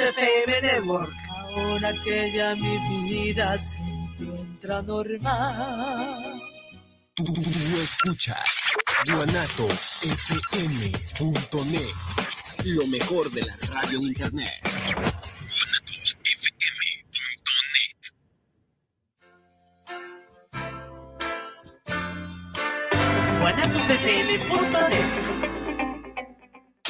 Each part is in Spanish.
FM Network. Ahora que ya mi vida se encuentra normal. Tú, tú, escuchas guanatosfm.net, lo mejor de la radio en internet. guanatosfm.net guanatosfm.net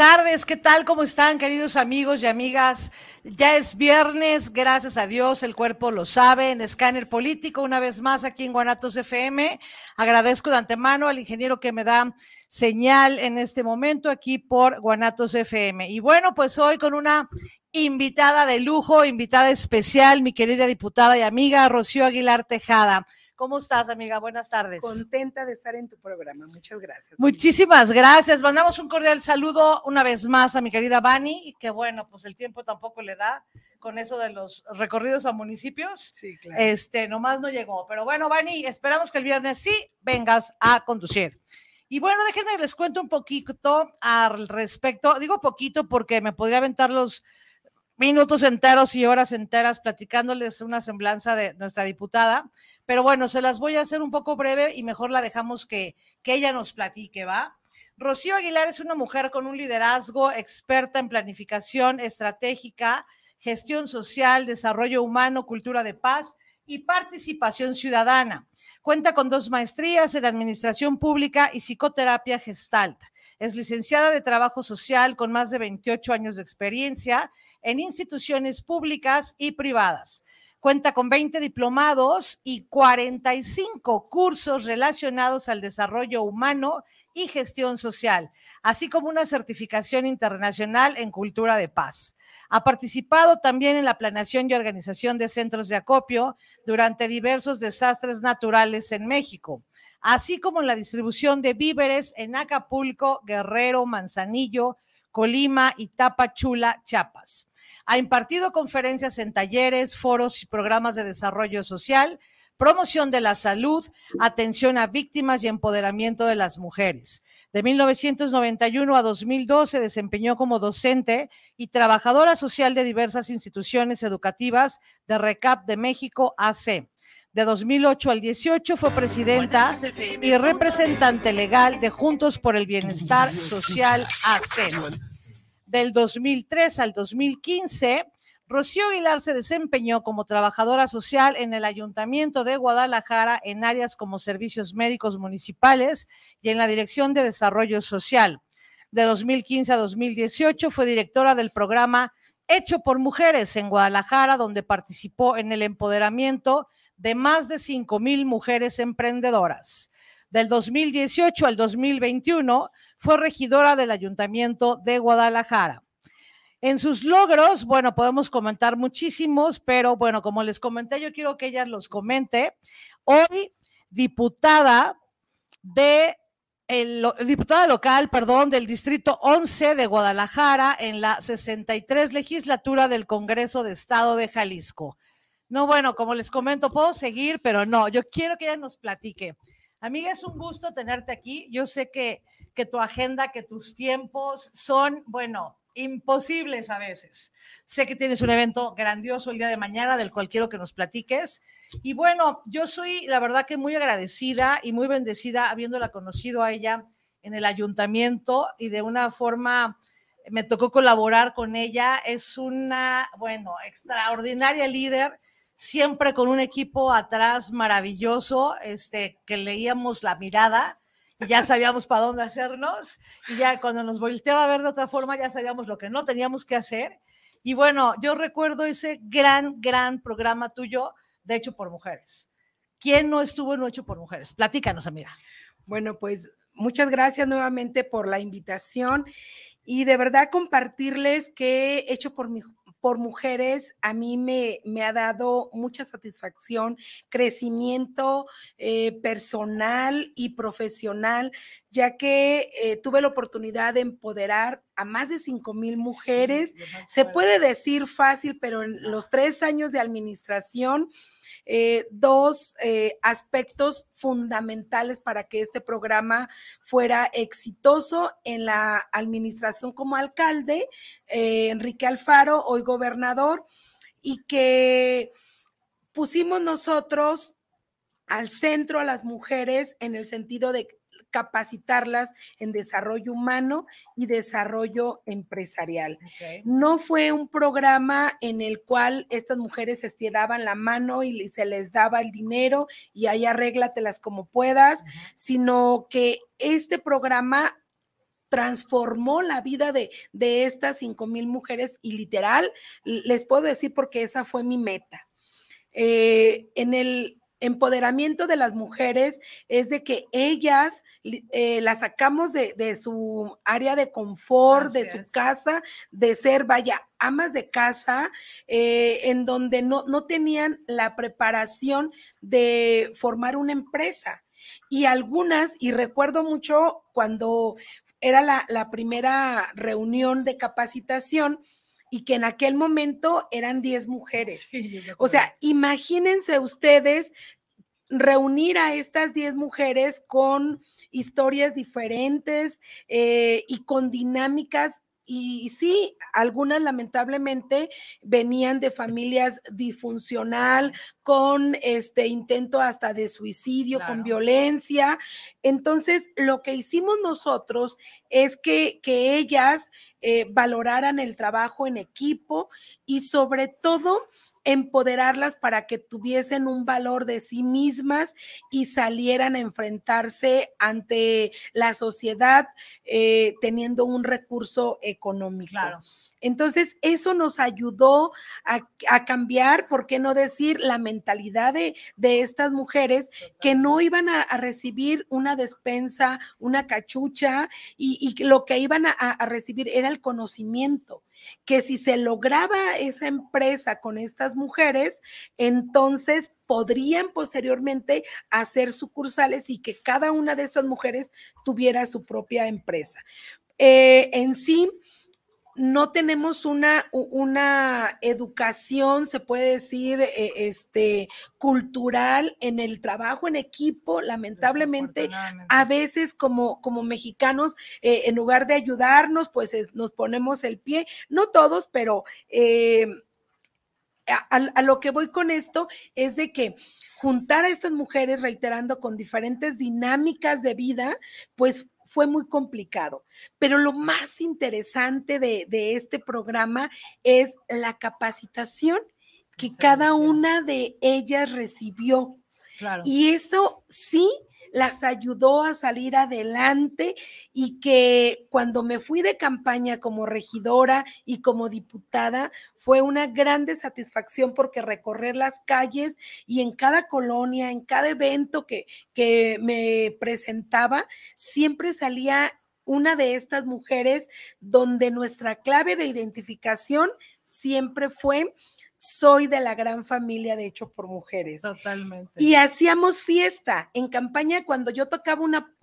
tardes, ¿qué tal? ¿Cómo están, queridos amigos y amigas? Ya es viernes, gracias a Dios, el cuerpo lo sabe, en Escáner Político, una vez más aquí en Guanatos FM. Agradezco de antemano al ingeniero que me da señal en este momento aquí por Guanatos FM. Y bueno, pues hoy con una invitada de lujo, invitada especial, mi querida diputada y amiga Rocío Aguilar Tejada. ¿Cómo estás, amiga? Buenas tardes. Contenta de estar en tu programa. Muchas gracias. Muchísimas gracias. Mandamos un cordial saludo una vez más a mi querida Bani, que bueno, pues el tiempo tampoco le da con eso de los recorridos a municipios. Sí, claro. Este, nomás no llegó. Pero bueno, Bani, esperamos que el viernes sí vengas a conducir. Y bueno, déjenme les cuento un poquito al respecto. Digo poquito porque me podría aventar los minutos enteros y horas enteras platicándoles una semblanza de nuestra diputada, pero bueno, se las voy a hacer un poco breve y mejor la dejamos que, que ella nos platique, ¿va? Rocío Aguilar es una mujer con un liderazgo experta en planificación estratégica, gestión social, desarrollo humano, cultura de paz y participación ciudadana. Cuenta con dos maestrías en administración pública y psicoterapia gestalta. Es licenciada de Trabajo Social con más de 28 años de experiencia en instituciones públicas y privadas. Cuenta con 20 diplomados y 45 cursos relacionados al desarrollo humano y gestión social, así como una certificación internacional en cultura de paz. Ha participado también en la planeación y organización de centros de acopio durante diversos desastres naturales en México, así como en la distribución de víveres en Acapulco, Guerrero, Manzanillo, Colima y Tapachula, Chiapas. Ha impartido conferencias en talleres, foros y programas de desarrollo social, promoción de la salud, atención a víctimas y empoderamiento de las mujeres. De 1991 a 2012 desempeñó como docente y trabajadora social de diversas instituciones educativas de RECAP de México AC. De 2008 al 18 fue presidenta y representante legal de Juntos por el Bienestar Social AC. E. Del 2003 al 2015, Rocío Aguilar se desempeñó como trabajadora social en el Ayuntamiento de Guadalajara en áreas como servicios médicos municipales y en la Dirección de Desarrollo Social. De 2015 a 2018 fue directora del programa Hecho por Mujeres en Guadalajara, donde participó en el empoderamiento de más de 5 mil mujeres emprendedoras. Del 2018 al 2021 fue regidora del Ayuntamiento de Guadalajara. En sus logros, bueno, podemos comentar muchísimos, pero bueno, como les comenté, yo quiero que ella los comente. Hoy, diputada de diputada local, perdón, del Distrito 11 de Guadalajara en la 63 legislatura del Congreso de Estado de Jalisco. No, bueno, como les comento, puedo seguir, pero no, yo quiero que ella nos platique. Amiga, es un gusto tenerte aquí. Yo sé que, que tu agenda, que tus tiempos son, bueno, imposibles a veces. Sé que tienes un evento grandioso el día de mañana del cual quiero que nos platiques. Y bueno, yo soy la verdad que muy agradecida y muy bendecida habiéndola conocido a ella en el ayuntamiento y de una forma me tocó colaborar con ella. Es una, bueno, extraordinaria líder siempre con un equipo atrás maravilloso, este, que leíamos la mirada y ya sabíamos para dónde hacernos, y ya cuando nos volteaba a ver de otra forma, ya sabíamos lo que no teníamos que hacer. Y bueno, yo recuerdo ese gran, gran programa tuyo de Hecho por Mujeres. ¿Quién no estuvo en Hecho por Mujeres? Platícanos, amiga. Bueno, pues muchas gracias nuevamente por la invitación y de verdad compartirles que Hecho por mi por mujeres a mí me, ha dado mucha satisfacción, crecimiento eh, personal y profesional, ya que eh, tuve la oportunidad de empoderar a más de 5 mil mujeres. Se puede decir fácil, pero en los tres años de administración eh, dos eh, aspectos fundamentales para que este programa fuera exitoso en la administración como alcalde, eh, Enrique Alfaro, hoy gobernador, y que pusimos nosotros al centro a las mujeres en el sentido de capacitarlas en desarrollo humano y desarrollo empresarial. No fue un programa en el cual estas mujeres estiraban la mano y se les daba el dinero y ahí arréglatelas como puedas, sino que este programa transformó la vida de, estas cinco mil mujeres y literal, les puedo decir porque esa fue mi meta. Eh, en el empoderamiento de las mujeres es de que ellas eh, las sacamos de, su área de confort, de su casa, de ser, vaya, amas de casa, eh, en donde no, tenían la preparación de formar una empresa. Y algunas, y recuerdo mucho cuando era la, la primera reunión de capacitación, y que en aquel momento eran 10 mujeres. o sea, imagínense ustedes reunir a estas 10 mujeres con historias diferentes eh, y con dinámicas y, sí, algunas lamentablemente venían de familias disfuncional, con este intento hasta de suicidio, con violencia. Entonces, lo que hicimos nosotros es que, ellas eh, valoraran el trabajo en equipo y sobre todo empoderarlas para que tuviesen un valor de sí mismas y salieran a enfrentarse ante la sociedad eh, teniendo un recurso económico. Entonces, eso nos ayudó a, cambiar, ¿por qué no decir?, la mentalidad de, estas mujeres que no iban a, recibir una despensa, una cachucha, y, lo que iban a recibir era el conocimiento que si se lograba esa empresa con estas mujeres, entonces podrían posteriormente hacer sucursales y que cada una de estas mujeres tuviera su propia empresa. Eh, en sí, no tenemos una, una educación, se puede decir, eh, este, cultural en el trabajo en equipo. Lamentablemente, a veces como, como mexicanos, eh, en lugar de ayudarnos, pues nos ponemos el pie, no todos, pero eh, a, a, lo que voy con esto es de que juntar a estas mujeres, reiterando, con diferentes dinámicas de vida, pues fue muy complicado. Pero lo más interesante de, este programa es la capacitación que cada una de ellas recibió. Y eso sí las ayudó a salir adelante y que cuando me fui de campaña como regidora y como diputada, fue una grande satisfacción porque recorrer las calles y en cada colonia, en cada evento que, que me presentaba, siempre salía una de estas mujeres donde nuestra clave de identificación siempre fue soy de la gran familia de Hecho por Mujeres. Totalmente. Y hacíamos fiesta en campaña cuando yo tocaba una,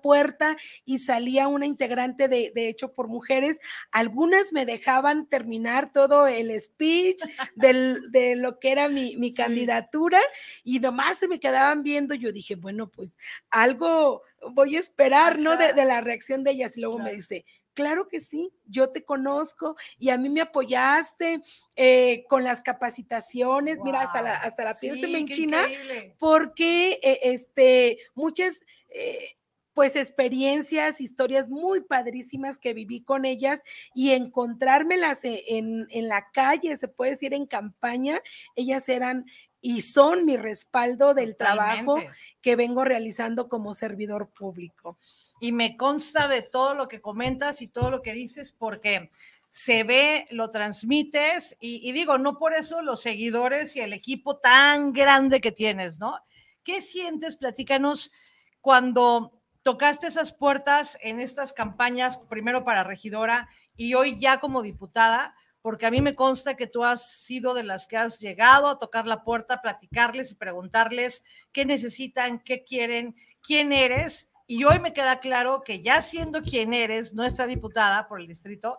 puerta y salía una integrante de, Hecho por Mujeres, algunas me dejaban terminar todo el speech de lo que era mi, candidatura y nomás se me quedaban viendo. Yo dije, bueno, pues algo voy a esperar, ¿no? De, la reacción de ellas. Y luego me dice, Claro que sí, yo te conozco y a mí me apoyaste eh, con las capacitaciones, mira, hasta la, hasta la piel porque eh, este, muchas... Eh, pues experiencias, historias muy padrísimas que viví con ellas y encontrármelas e, en, en, la calle, se puede decir en campaña, ellas eran y son mi respaldo del trabajo que vengo realizando como servidor público y me consta de todo lo que comentas y todo lo que dices porque se ve, lo transmites y, digo, no por eso los seguidores y el equipo tan grande que tienes, ¿no? ¿Qué sientes? Platícanos cuando tocaste esas puertas en estas campañas, primero para regidora y hoy ya como diputada, porque a mí me consta que tú has sido de las que has llegado a tocar la puerta, platicarles y preguntarles qué necesitan, qué quieren, quién eres y hoy me queda claro que ya siendo quien eres, nuestra diputada por el distrito,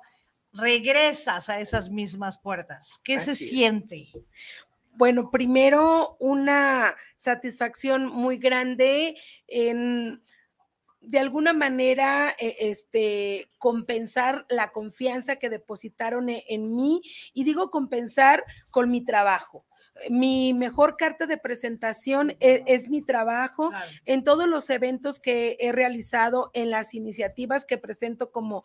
regresas a esas mismas puertas. ¿Qué se siente? Bueno, primero una satisfacción muy grande en de alguna manera e, este, compensar la confianza que depositaron e, en, mí y digo compensar con mi trabajo mi mejor carta de presentación e, es, mi trabajo en todos los eventos que he realizado, en las iniciativas que presento como,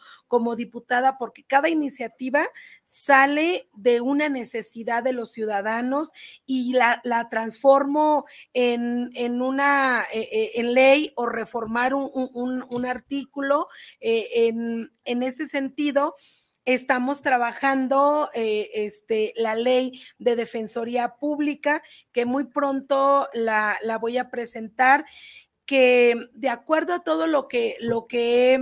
diputada, porque cada iniciativa sale de una necesidad de los ciudadanos y la, transformo en, una eh, eh, en ley o reformar un, artículo eh, en, en ese sentido. Estamos trabajando eh, este, la ley de defensoría pública, que muy pronto la, voy a presentar, que de acuerdo a todo lo que, lo que he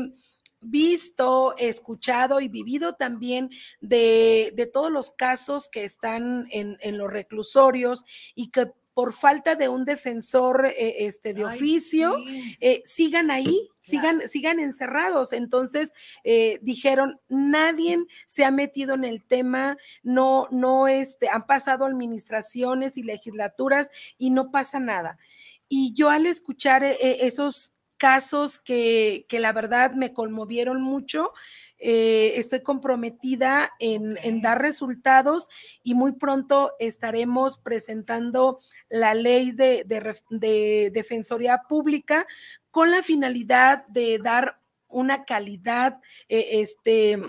visto, escuchado y vivido también de, todos los casos que están en, en los reclusorios y que por falta de un defensor eh, este, de oficio, eh, sigan ahí, sigan, sigan encerrados. Entonces eh, dijeron, nadie se ha metido en el tema, no, no, este, han pasado administraciones y legislaturas y no pasa nada. Y yo al escuchar esos casos que, que la verdad me conmovieron mucho, eh, estoy comprometida en, dar resultados y muy pronto estaremos presentando la ley de, Defensoría Pública con la finalidad de dar una calidad, eh, este,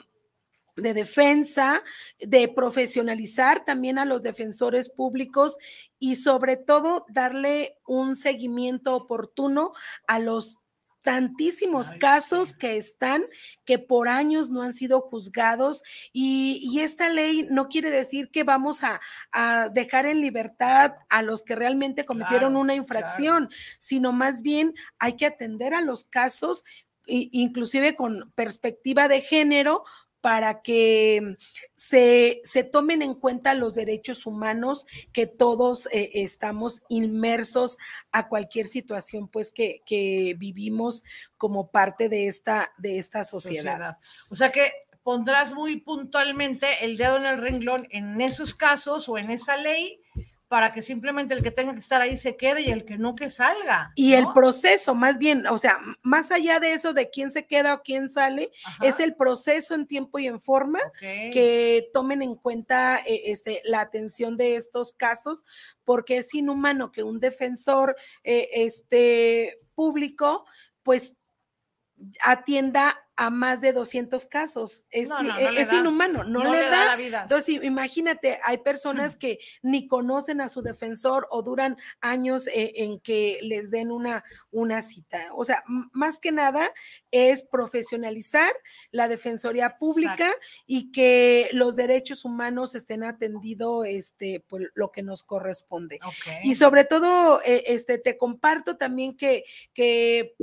de defensa, de profesionalizar también a los defensores públicos y sobre todo darle un seguimiento oportuno a los tantísimos casos que están que por años no han sido juzgados y, esta ley no quiere decir que vamos a, dejar en libertad a los que realmente cometieron una infracción, sino más bien hay que atender a los casos inclusive con perspectiva de género, para que se, tomen en cuenta los derechos humanos que todos eh, estamos inmersos a cualquier situación pues que, vivimos como parte de esta, de esta sociedad. sociedad. O sea que pondrás muy puntualmente el dedo en el renglón en esos casos o en esa ley para que simplemente el que tenga que estar ahí se quede y el que no que salga. Y el proceso, más bien, o sea, más allá de eso de quién se queda o quién sale, es el proceso en tiempo y en forma que tomen en cuenta eh, este, la atención de estos casos, porque es inhumano que un defensor eh, este, público pues atienda a más de 200 casos. Es, e, inhumano, no, le, da. la vida. Entonces, imagínate, hay personas mm. que ni conocen a su defensor o duran años eh, en que les den una, una cita. O sea, más que nada es profesionalizar la defensoría pública y que los derechos humanos estén atendidos este, por lo que nos corresponde. Y sobre todo, eh, este, te comparto también que, que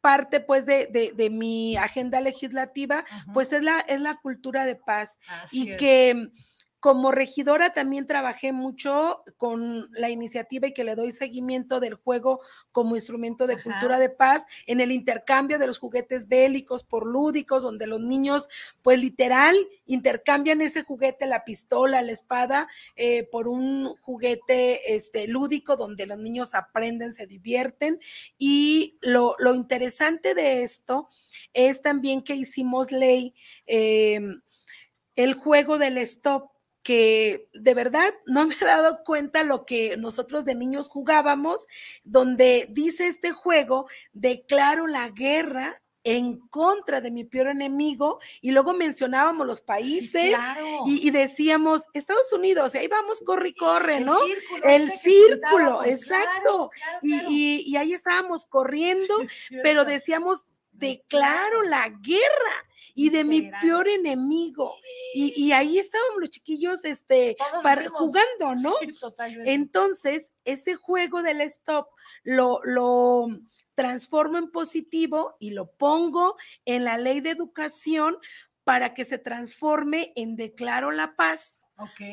parte pues de, de, mi agenda legislativa, pues es la, es la cultura de paz y que como regidora también trabajé mucho con la iniciativa y que le doy seguimiento del juego como instrumento de cultura de paz en el intercambio de los juguetes bélicos por lúdicos, donde los niños, pues literal, intercambian ese juguete, la pistola, la espada, eh, por un juguete este, lúdico donde los niños aprenden, se divierten. Y lo, interesante de esto es también que hicimos ley em, el juego del stop que de verdad no me he dado cuenta lo que nosotros de niños jugábamos, donde dice este juego, declaro la guerra en contra de mi peor enemigo y luego mencionábamos los países y, decíamos Estados Unidos ahí vamos corre y corre, ¿no? El círculo, exacto. y, ahí estábamos corriendo, pero decíamos declaro la guerra y de mi peor enemigo. Y, ahí estábamos los chiquillos este, jugando, ¿no? Entonces, ese juego del stop lo, lo transformo en positivo y lo pongo en la ley de educación para que se transforme en declaro la paz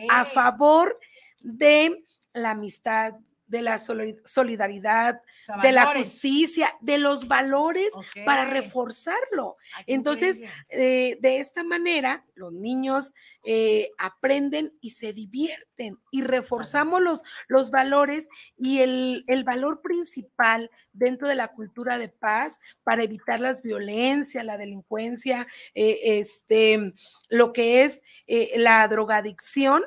a favor de la amistad, de la solidaridad, de la justicia, de los valores para reforzarlo. Ah, Entonces, eh, de esta manera, los niños eh, aprenden y se divierten y reforzamos los, los valores y el, valor principal dentro de la cultura de paz para evitar las violencias, la delincuencia, eh, este, lo que es la drogadicción,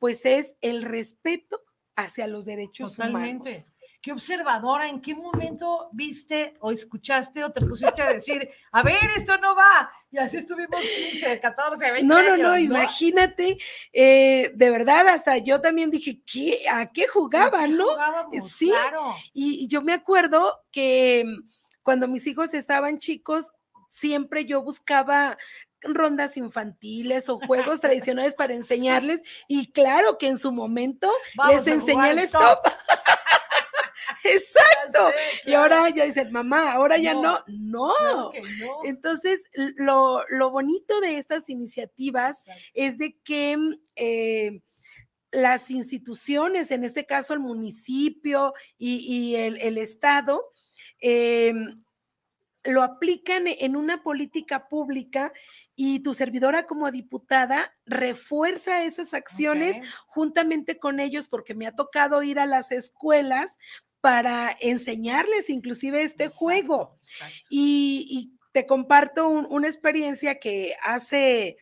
pues es el respeto hacia los derechos Totalmente. Qué observadora, ¿en qué momento viste o escuchaste o te pusiste a decir, a ver, esto no va? Y así estuvimos 15, 14, 20 No, no, no, no, imagínate, eh, de verdad, hasta yo también dije, ¿qué, ¿a qué jugaban, no? sí, claro. y yo me acuerdo que mm, cuando mis hijos estaban chicos, siempre yo buscaba rondas infantiles o juegos tradicionales para enseñarles y claro que en su momento les enseñé el stop. Exacto. Y ahora ya dicen, mamá, ahora ya no. No. Entonces, lo, bonito de estas iniciativas es de que eh, las instituciones, en este caso el municipio y, el, el, Estado, eh, lo aplican e-, en una política pública y tu servidora como diputada refuerza esas acciones juntamente con ellos porque me ha tocado ir a las escuelas para enseñarles inclusive este juego. Y, te comparto una experiencia que hace...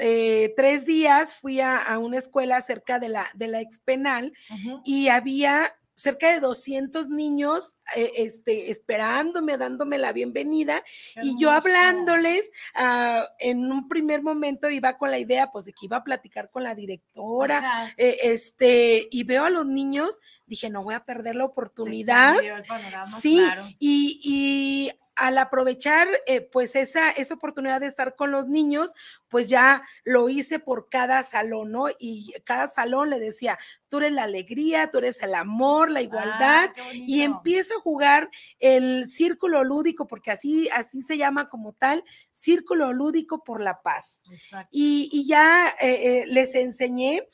Eh, tres días fui a, una escuela cerca de la, de la expenal y había cerca de 200 niños eh, este, esperándome, dándome la bienvenida y yo hablándoles ah, en un primer momento iba con la idea pues de que iba a platicar con la directora eh, este, y veo a los niños, dije no voy a perder la oportunidad. Sí, y, y al aprovechar eh, pues esa, esa oportunidad de estar con los niños, pues ya lo hice por cada salón, ¿no? Y cada salón le decía, tú eres la alegría, tú eres el amor, la igualdad, ah, y empiezo a jugar el círculo lúdico, porque así, así se llama como tal, círculo lúdico por la paz. Y, ya eh, eh, les enseñé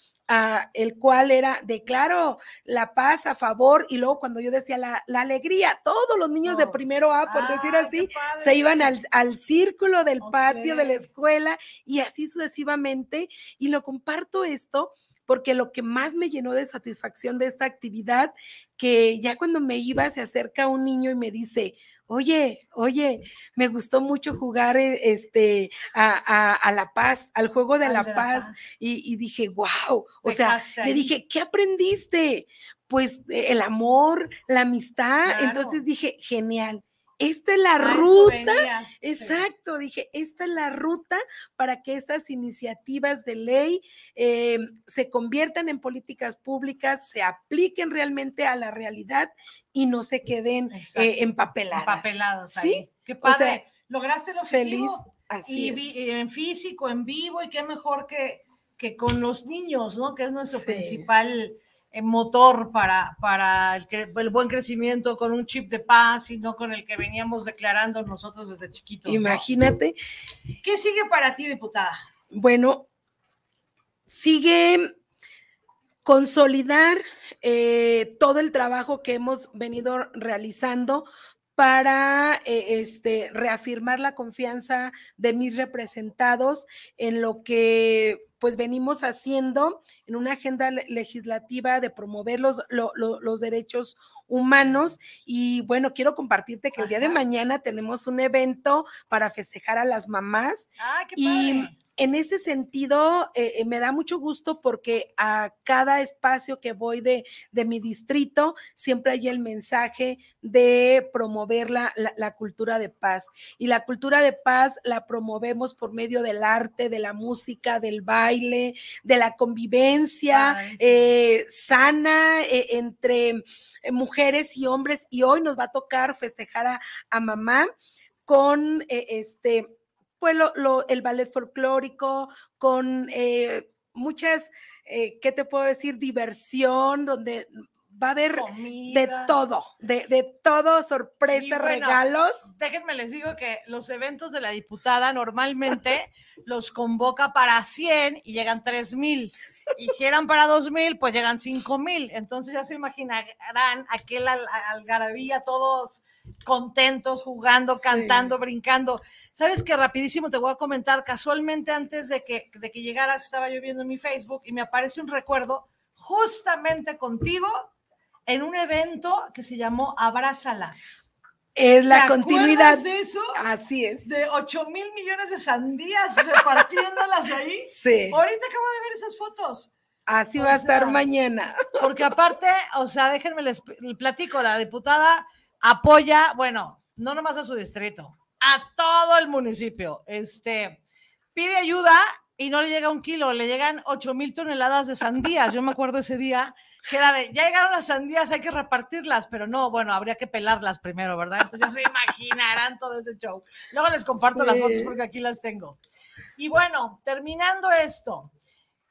el cual era, declaro la paz a favor, y luego cuando yo decía la, alegría, todos los niños de primero A, por decir ah, así, se iban al, círculo del patio de la escuela y así sucesivamente. Y lo comparto esto porque lo que más me llenó de satisfacción de esta actividad, que ya cuando me iba se acerca un niño y me dice, oye, oye, me gustó mucho jugar e, este, a, La Paz, al juego de, la, paz. y, dije, wow, o sea, le dije, ¿qué aprendiste? Pues e, el amor, la amistad, entonces dije, genial esta es la ruta, exacto, dije, esta es la ruta para que estas iniciativas de ley eh, se conviertan en políticas públicas, se apliquen realmente a la realidad y no se queden en eh, empapeladas. ¿Sí? Qué padre. Lograste lo feliz. en físico, en vivo, y qué mejor que, que con los niños, ¿no? Que es nuestro principal eh, motor para, para el, que, el, buen crecimiento con un chip de paz y no con el que veníamos declarando nosotros desde chiquitos. Imagínate. ¿Qué sigue para ti, diputada? Bueno, sigue consolidar eh, todo el trabajo que hemos venido realizando para eh, este, reafirmar la confianza de mis representados en lo que pues venimos haciendo en una agenda legislativa de promover los, los derechos humanos. Y bueno, quiero compartirte que el día de mañana tenemos un evento para festejar a las mamás. Ah, y en ese sentido, eh, eh, me da mucho gusto porque a cada espacio que voy de, de mi distrito, siempre hay el mensaje de promover la, la, cultura de paz. Y la cultura de paz la promovemos por medio del arte, de la música, del baile de la convivencia eh, sana eh, entre mujeres y hombres. Y hoy nos va a tocar festejar a, mamá con eh, este, pues lo, el ballet folclórico, con muchas, ¿qué te puedo decir? Diversión, donde va a haber de todo, de, todo, sorpresa, regalos. Déjenme les digo que los eventos de la diputada normalmente los convoca para 100 y llegan 3,000. Y si eran para 2,000, pues llegan 5,000. Entonces ya se imaginarán aquel al algarabía, todos contentos, jugando, cantando, brincando. Sabes que rapidísimo te voy a comentar, casualmente antes de que, de que llegaras estaba yo viendo mi Facebook y me aparece un recuerdo justamente contigo en un evento que se llamó Abrázalas. Es la continuidad. De eso? Así es. De 8 mil millones de sandías repartiéndolas ahí. Sí. Ahorita acabo de ver esas fotos. Así va a estar mañana. Porque aparte, o sea, déjenme les platico, la diputada apoya, bueno, no nomás a su distrito, a todo el municipio. Este, pide ayuda y no le llega un kilo, le llegan 8 mil toneladas de sandías. Yo me acuerdo ese día que era de, ya llegaron las sandías, hay que repartirlas, pero no, bueno, habría que pelarlas primero, ¿verdad? Entonces se imaginarán todo ese show. Luego les comparto las fotos porque aquí las tengo. Y bueno, terminando esto,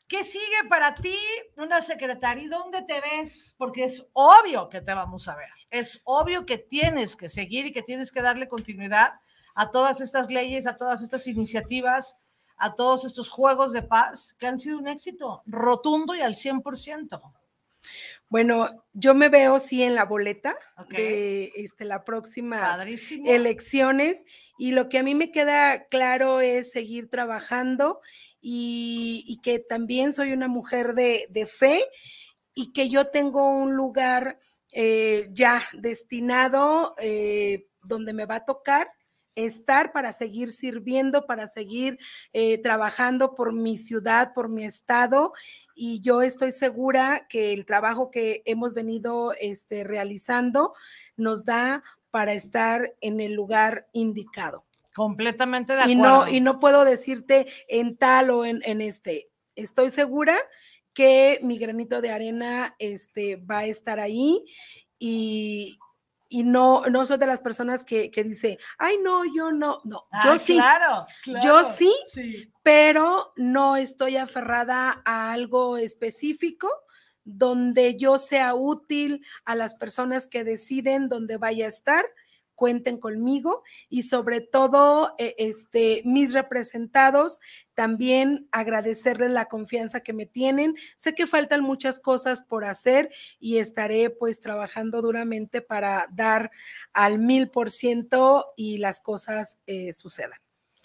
¿qué sigue para ti, una secretaria? ¿Y dónde te ves? Porque es obvio que te vamos a ver, es obvio que tienes que seguir y que tienes que darle continuidad a todas estas leyes, a todas estas iniciativas, a todos estos juegos de paz que han sido un éxito rotundo y al 100%. Bueno, yo me veo sí en la boleta de este, la las próximas elecciones y lo que a mí me queda claro es seguir trabajando y, que también soy una mujer de, fe y que yo tengo un lugar eh, ya destinado eh, donde me va a tocar estar, para seguir sirviendo, para seguir eh, trabajando por mi ciudad, por mi estado. Y yo estoy segura que el trabajo que hemos venido este, realizando nos da para estar en el lugar indicado. Completamente de acuerdo. Y no, y no puedo decirte en tal o en, en este. Estoy segura que mi granito de arena este, va a estar ahí y, y no, no soy de las personas que, dice, ay, no, yo no, no, yo ah, sí, claro, yo sí, pero no estoy aferrada a algo específico donde yo sea útil a las personas que deciden dónde vaya a estar cuenten conmigo y sobre todo eh, este, mis representados, también agradecerles la confianza que me tienen. Sé que faltan muchas cosas por hacer y estaré pues trabajando duramente para dar al mil por ciento y las cosas eh, sucedan.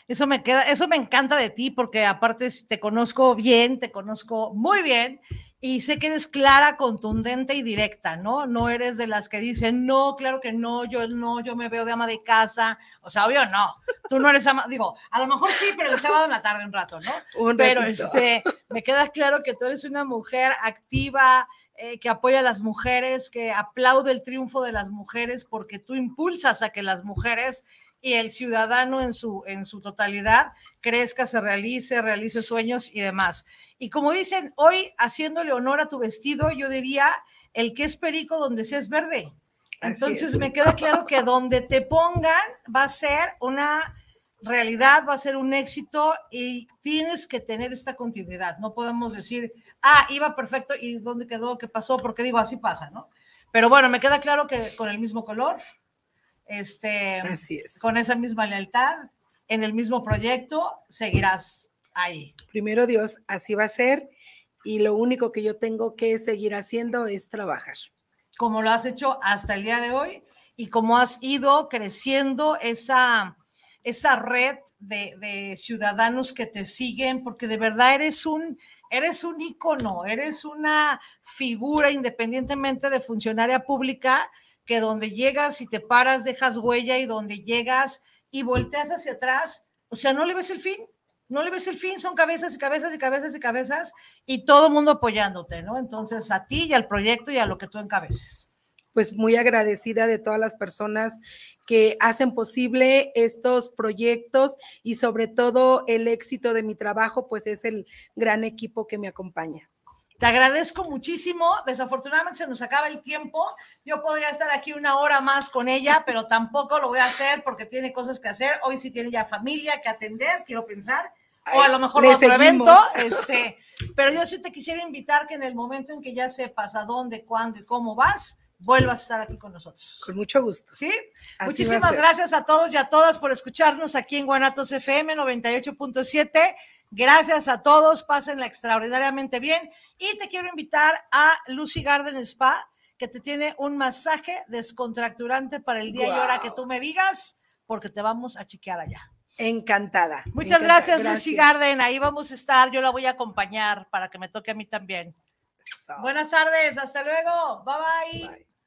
Eso me queda, eso me encanta de ti, porque aparte te conozco bien, te conozco muy bien, y sé que eres clara, contundente y directa, ¿no? No eres de las que dicen, no, claro que no, yo no, yo me veo de ama de casa. O sea, obvio, no. Tú no eres ama, digo, a lo mejor sí, pero el sábado en la tarde un rato, ¿no? pero este, me queda claro que tú eres una mujer activa, eh, que apoya a las mujeres, que aplaude el triunfo de las mujeres, porque tú impulsas a que las mujeres y el ciudadano en su, en su totalidad crezca, se realice, realice sueños y demás. Y como dicen, hoy haciéndole honor a tu vestido, yo diría, el que es perico donde se es verde. Entonces me queda claro que donde te pongan va a ser una realidad, va a ser un éxito y tienes que tener esta continuidad. No podemos decir, ah, iba perfecto y dónde quedó, qué pasó, porque digo, así pasa, ¿no? Pero bueno, me queda claro que con el mismo color, este, con esa misma lealtad, en el mismo proyecto, seguirás ahí. Primero Dios, así va a ser. Y lo único que yo tengo que seguir haciendo es trabajar. Como lo has hecho hasta el día de hoy y como has ido creciendo esa, esa red de, ciudadanos que te siguen, porque de verdad eres un, eres un ícono, eres una figura independientemente de funcionaria pública que donde llegas y te paras, dejas huella y donde llegas y volteas hacia atrás, o sea, no le ves el fin, no le ves el fin, son cabezas y cabezas y cabezas y cabezas y todo el mundo apoyándote, ¿no? Entonces, a ti y al proyecto y a lo que tú encabeces. Pues muy agradecida de todas las personas que hacen posible estos proyectos y sobre todo el éxito de mi trabajo, pues es el gran equipo que me acompaña. Te agradezco muchísimo. Desafortunadamente se nos acaba el tiempo. Yo podría estar aquí una hora más con ella, pero tampoco lo voy a hacer porque tiene cosas que hacer. Hoy sí tiene ya familia que atender, quiero pensar. O a lo mejor otro evento. Este, pero yo sí te quisiera invitar que en el momento en que ya sepas a dónde, cuándo y cómo vas, vuelvas a estar aquí con nosotros. Con mucho gusto. Sí. Muchísimas gracias a todos y a todas por escucharnos aquí en Guanatos FM 98.7. Gracias a todos, pásenla extraordinariamente bien. Y te quiero invitar a Lucy Garden Spa, que te tiene un masaje descontracturante para el día y hora que tú me digas, porque te vamos a chequear allá. Encantada. Muchas Gracias, Lucy Garden. Ahí vamos a estar. Yo la voy a acompañar para que me toque a mí también. Buenas tardes. Hasta luego. bye. bye.